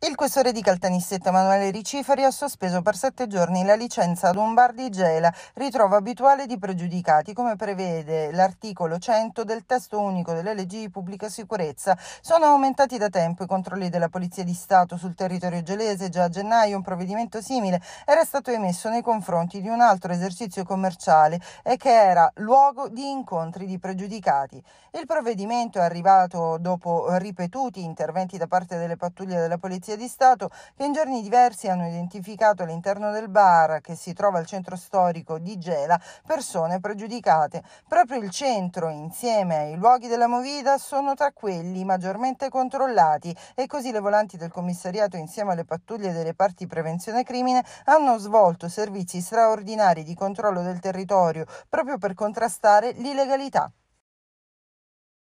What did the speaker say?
Il questore di Caltanissetta Emanuele Riciferi ha sospeso per sette giorni la licenza ad Lombardi Gela, ritrovo abituale di pregiudicati, come prevede l'articolo 100 del testo unico delle leggi di pubblica sicurezza. Sono aumentati da tempo i controlli della Polizia di Stato sul territorio gelese. Già a gennaio un provvedimento simile era stato emesso nei confronti di un altro esercizio commerciale e che era luogo di incontri di pregiudicati. Il provvedimento è arrivato dopo ripetuti interventi da parte delle pattuglie della Polizia Polizia di Stato che in giorni diversi hanno identificato all'interno del bar che si trova al centro storico di Gela persone pregiudicate. Proprio il centro, insieme ai luoghi della movida, sono tra quelli maggiormente controllati e così le volanti del commissariato insieme alle pattuglie delle parti prevenzione crimine hanno svolto servizi straordinari di controllo del territorio proprio per contrastare l'illegalità.